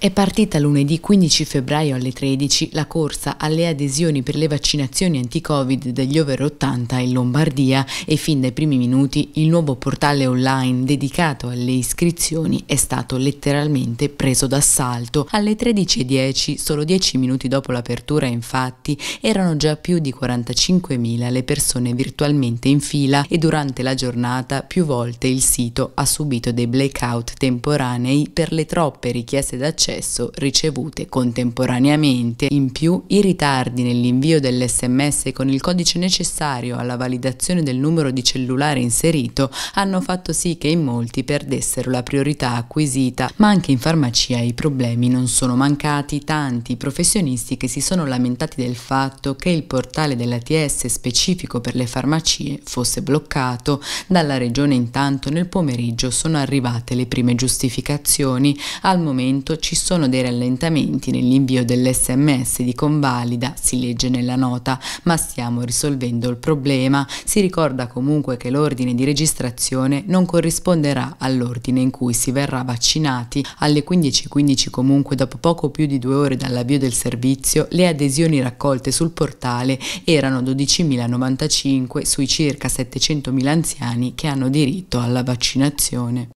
È partita lunedì 15 febbraio alle 13 la corsa alle adesioni per le vaccinazioni anti-Covid degli over 80 in Lombardia e fin dai primi minuti il nuovo portale online dedicato alle iscrizioni è stato letteralmente preso d'assalto. Alle 13.10, solo 10 minuti dopo l'apertura infatti, erano già più di 45.000 le persone virtualmente in fila e durante la giornata più volte il sito ha subito dei blackout temporanei per le troppe richieste d'accesso accesso ricevute contemporaneamente, in più i ritardi nell'invio dell'SMS con il codice necessario alla validazione del numero di cellulare inserito hanno fatto sì che in molti perdessero la priorità acquisita, ma anche in farmacia i problemi non sono mancati, tanti professionisti che si sono lamentati del fatto che il portale dell'ATS specifico per le farmacie fosse bloccato, dalla regione intanto nel pomeriggio sono arrivate le prime giustificazioni, al momento ci sono dei rallentamenti nell'invio dell'SMS di convalida, si legge nella nota, ma stiamo risolvendo il problema. Si ricorda comunque che l'ordine di registrazione non corrisponderà all'ordine in cui si verrà vaccinati. Alle 15.15 comunque, dopo poco più di due ore dall'avvio del servizio, le adesioni raccolte sul portale erano 12.095 sui circa 700.000 anziani che hanno diritto alla vaccinazione.